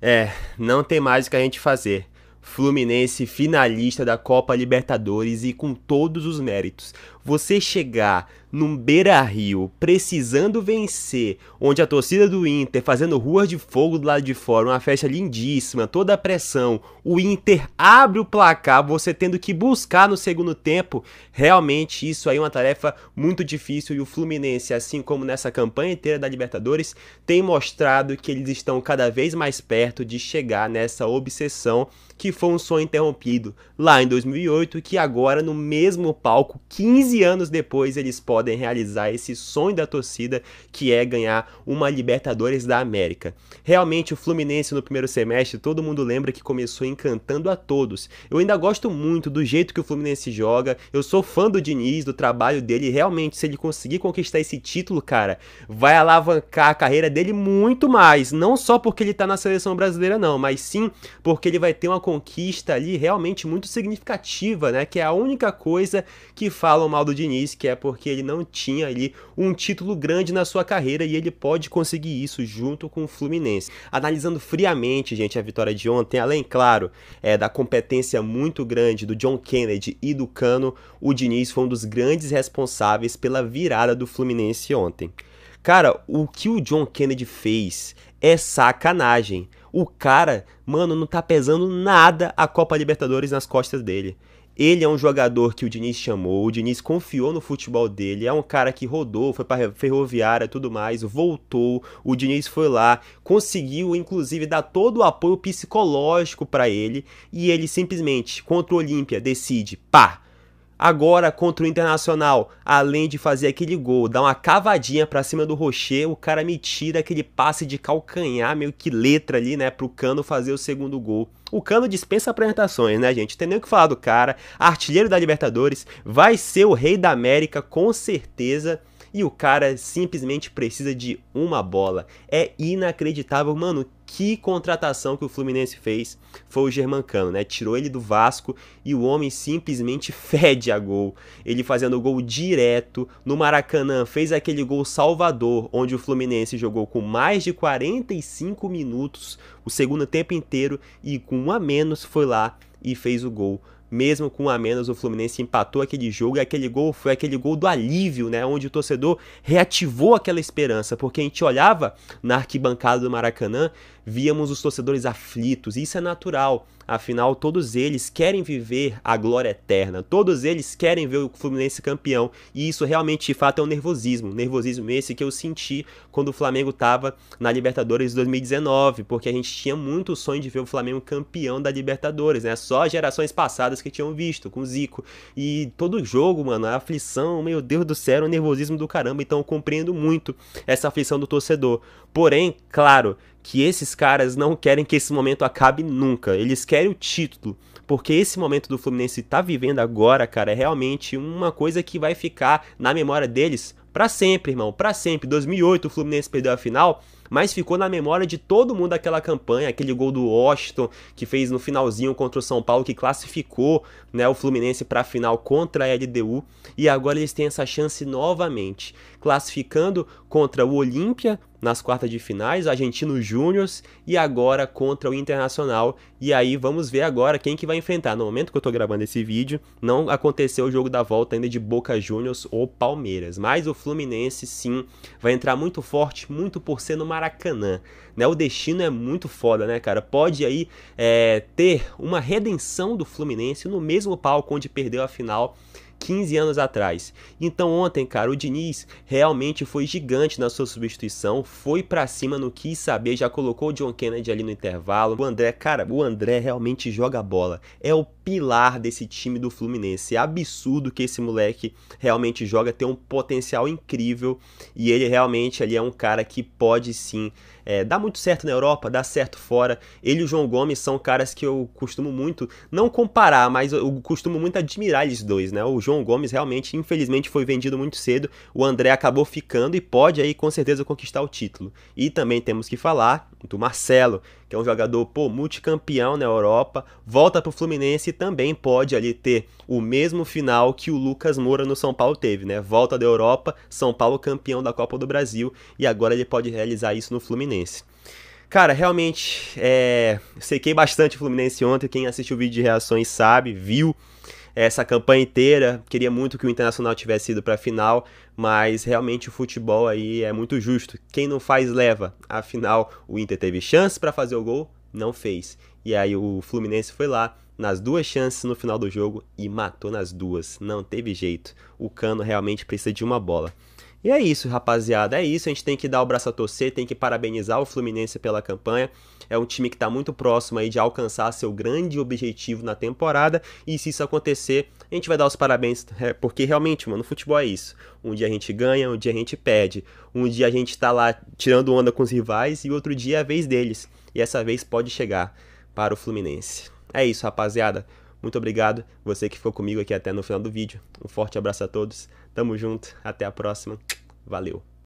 É, não tem mais o que a gente fazer. Fluminense finalista da Copa Libertadores e com todos os méritos você chegar num beira-rio precisando vencer, onde a torcida do Inter fazendo ruas de fogo do lado de fora, uma festa lindíssima, toda a pressão, o Inter abre o placar, você tendo que buscar no segundo tempo, realmente isso aí é uma tarefa muito difícil e o Fluminense, assim como nessa campanha inteira da Libertadores, tem mostrado que eles estão cada vez mais perto de chegar nessa obsessão que foi um sonho interrompido lá em 2008, que agora no mesmo palco, 15 anos depois eles podem realizar esse sonho da torcida que é ganhar uma Libertadores da América. Realmente o Fluminense no primeiro semestre, todo mundo lembra que começou encantando a todos. Eu ainda gosto muito do jeito que o Fluminense joga. Eu sou fã do Diniz, do trabalho dele, realmente se ele conseguir conquistar esse título, cara, vai alavancar a carreira dele muito mais, não só porque ele tá na seleção brasileira não, mas sim porque ele vai ter uma conquista ali realmente muito significativa, né, que é a única coisa que falam mal do Diniz, que é porque ele não tinha ali um título grande na sua carreira e ele pode conseguir isso junto com o Fluminense. Analisando friamente, gente, a vitória de ontem, além, claro, é, da competência muito grande do John Kennedy e do Cano, o Diniz foi um dos grandes responsáveis pela virada do Fluminense ontem. Cara, o que o John Kennedy fez é sacanagem. O cara, mano, não tá pesando nada a Copa Libertadores nas costas dele. Ele é um jogador que o Diniz chamou, o Diniz confiou no futebol dele, é um cara que rodou, foi para Ferroviária e tudo mais, voltou, o Diniz foi lá, conseguiu inclusive dar todo o apoio psicológico para ele e ele simplesmente contra o Olímpia decide, pá, Agora contra o Internacional, além de fazer aquele gol, dar uma cavadinha para cima do Rocher, o cara me tira aquele passe de calcanhar, meio que letra ali, né, pro Cano fazer o segundo gol. O Cano dispensa apresentações, né, gente? Tem nem o que falar do cara. Artilheiro da Libertadores, vai ser o rei da América com certeza e o cara simplesmente precisa de uma bola. É inacreditável, mano. Que contratação que o Fluminense fez foi o Germancano, né? Tirou ele do Vasco e o homem simplesmente fede a gol. Ele fazendo gol direto no Maracanã, fez aquele gol salvador, onde o Fluminense jogou com mais de 45 minutos, o segundo tempo inteiro, e com um a menos foi lá e fez o gol mesmo com a menos, o Fluminense empatou aquele jogo e aquele gol foi aquele gol do alívio, né? Onde o torcedor reativou aquela esperança, porque a gente olhava na arquibancada do Maracanã, víamos os torcedores aflitos, e isso é natural, afinal, todos eles querem viver a glória eterna, todos eles querem ver o Fluminense campeão, e isso realmente de fato é um nervosismo, nervosismo esse que eu senti quando o Flamengo estava na Libertadores de 2019, porque a gente tinha muito o sonho de ver o Flamengo campeão da Libertadores, né? Só gerações passadas que tinham visto, com o Zico. E todo jogo, mano, a aflição, meu Deus do céu, o é nervosismo do caramba. Então eu compreendo muito essa aflição do torcedor. Porém, claro, que esses caras não querem que esse momento acabe nunca. Eles querem o título. Porque esse momento do Fluminense tá vivendo agora, cara, é realmente uma coisa que vai ficar na memória deles para sempre, irmão, para sempre. 2008 o Fluminense perdeu a final, mas ficou na memória de todo mundo aquela campanha, aquele gol do Washington que fez no finalzinho contra o São Paulo que classificou, né, o Fluminense para a final contra a LDU e agora eles têm essa chance novamente, classificando contra o Olímpia nas quartas de finais, Argentino Júnior e agora contra o Internacional. E aí vamos ver agora quem que vai enfrentar. No momento que eu tô gravando esse vídeo, não aconteceu o jogo da volta ainda de Boca Juniors ou Palmeiras, mas o Fluminense, sim, vai entrar muito forte, muito por ser no Maracanã. Né? O destino é muito foda, né, cara? Pode aí é, ter uma redenção do Fluminense no mesmo palco onde perdeu a final 15 anos atrás. Então ontem, cara, o Diniz realmente foi gigante na sua substituição, foi para cima, não quis saber, já colocou o John Kennedy ali no intervalo. O André, cara, o André realmente joga bola. É o pilar desse time do Fluminense. É absurdo que esse moleque realmente joga, tem um potencial incrível e ele realmente ali é um cara que pode sim é, dar muito certo na Europa, dar certo fora. Ele e o João Gomes são caras que eu costumo muito, não comparar, mas eu costumo muito admirar eles dois, né? O João Gomes realmente, infelizmente, foi vendido muito cedo, o André acabou ficando e pode aí com certeza conquistar o título. E também temos que falar, do Marcelo, que é um jogador pô, multicampeão na Europa, volta para o Fluminense e também pode ali ter o mesmo final que o Lucas Moura no São Paulo teve, né? Volta da Europa, São Paulo campeão da Copa do Brasil e agora ele pode realizar isso no Fluminense. Cara, realmente, é... sequei bastante o Fluminense ontem, quem assistiu o vídeo de reações sabe, viu essa campanha inteira. Queria muito que o Internacional tivesse ido para a final, mas realmente o futebol aí é muito justo. Quem não faz leva. Afinal, o Inter teve chance para fazer o gol, não fez. E aí o Fluminense foi lá nas duas chances no final do jogo e matou nas duas. Não teve jeito. O Cano realmente precisa de uma bola. E é isso, rapaziada. É isso. A gente tem que dar o braço a torcer, tem que parabenizar o Fluminense pela campanha. É um time que está muito próximo aí de alcançar seu grande objetivo na temporada. E se isso acontecer, a gente vai dar os parabéns, é, porque realmente, mano, futebol é isso. Um dia a gente ganha, um dia a gente perde. Um dia a gente está lá tirando onda com os rivais e outro dia é a vez deles. E essa vez pode chegar para o Fluminense. É isso, rapaziada. Muito obrigado, você que ficou comigo aqui até no final do vídeo. Um forte abraço a todos, tamo junto, até a próxima, valeu!